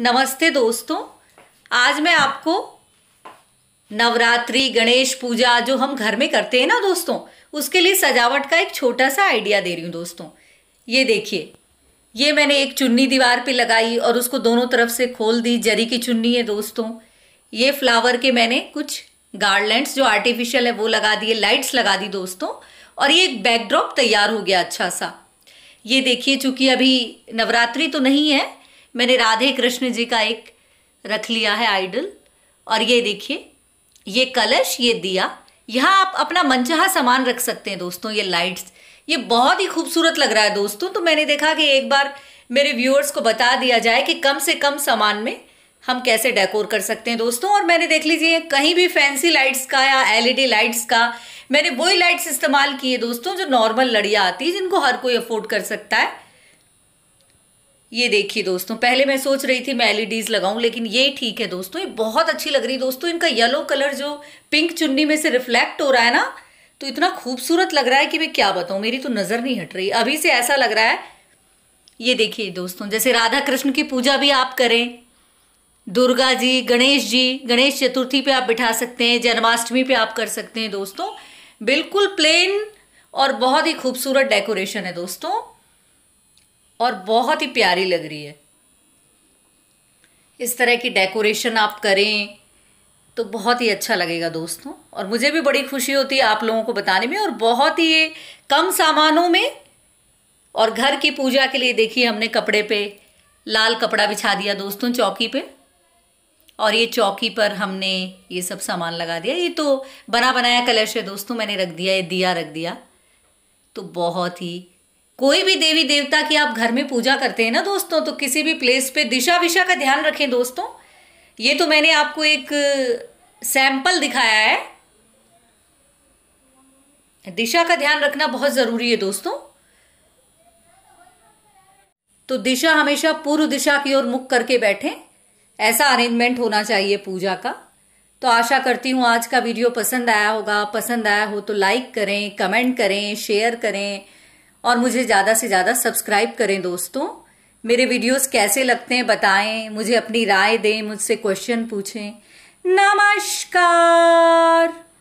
नमस्ते दोस्तों आज मैं आपको नवरात्रि गणेश पूजा जो हम घर में करते हैं ना दोस्तों उसके लिए सजावट का एक छोटा सा आइडिया दे रही हूँ दोस्तों ये देखिए ये मैंने एक चुन्नी दीवार पे लगाई और उसको दोनों तरफ से खोल दी जरी की चुन्नी है दोस्तों ये फ्लावर के मैंने कुछ गार्डलैंड्स जो आर्टिफिशियल है वो लगा दिए लाइट्स लगा दी दोस्तों और ये एक बैकड्रॉप तैयार हो गया अच्छा सा ये देखिए चूंकि अभी नवरात्रि तो नहीं है मैंने राधे कृष्ण जी का एक रख लिया है आइडल और ये देखिए ये कलश ये दिया यहाँ आप अपना मनचाहा सामान रख सकते हैं दोस्तों ये लाइट्स ये बहुत ही खूबसूरत लग रहा है दोस्तों तो मैंने देखा कि एक बार मेरे व्यूअर्स को बता दिया जाए कि कम से कम सामान में हम कैसे डेकोर कर सकते हैं दोस्तों और मैंने देख लीजिए कहीं भी फैंसी लाइट्स का या एलईडी लाइट्स का मैंने वही लाइट्स इस्तेमाल किए दोस्तों जो नॉर्मल लड़ियाँ आती है जिनको हर कोई अफोर्ड कर सकता है ये देखिए दोस्तों पहले मैं सोच रही थी मैं एलईडीज e लगाऊं लेकिन ये ठीक है दोस्तों ये बहुत अच्छी लग रही है दोस्तों इनका येलो कलर जो पिंक चुन्नी में से रिफ्लेक्ट हो रहा है ना तो इतना खूबसूरत लग रहा है कि मैं क्या बताऊं मेरी तो नज़र नहीं हट रही अभी से ऐसा लग रहा है ये देखिए दोस्तों जैसे राधा कृष्ण की पूजा भी आप करें दुर्गा जी गणेश जी गणेश चतुर्थी पे आप बिठा सकते हैं जन्माष्टमी पे आप कर सकते हैं दोस्तों बिल्कुल प्लेन और बहुत ही खूबसूरत डेकोरेशन है दोस्तों और बहुत ही प्यारी लग रही है इस तरह की डेकोरेशन आप करें तो बहुत ही अच्छा लगेगा दोस्तों और मुझे भी बड़ी खुशी होती है आप लोगों को बताने में और बहुत ही कम सामानों में और घर की पूजा के लिए देखिए हमने कपड़े पे लाल कपड़ा बिछा दिया दोस्तों चौकी पे और ये चौकी पर हमने ये सब सामान लगा दिया ये तो बना बनाया कलश है दोस्तों मैंने रख दिया ये दिया रख दिया तो बहुत ही कोई भी देवी देवता की आप घर में पूजा करते हैं ना दोस्तों तो किसी भी प्लेस पे दिशा विशा का ध्यान रखें दोस्तों ये तो मैंने आपको एक सैंपल दिखाया है दिशा का ध्यान रखना बहुत ज़रूरी है दोस्तों तो दिशा हमेशा पूर्व दिशा की ओर मुख करके बैठें ऐसा अरेंजमेंट होना चाहिए पूजा का तो आशा करती हूं आज का वीडियो पसंद आया होगा पसंद आया हो तो लाइक करें कमेंट करें शेयर करें और मुझे ज़्यादा से ज़्यादा सब्सक्राइब करें दोस्तों मेरे वीडियोस कैसे लगते हैं बताएं मुझे अपनी राय दें मुझसे क्वेश्चन पूछें नमस्कार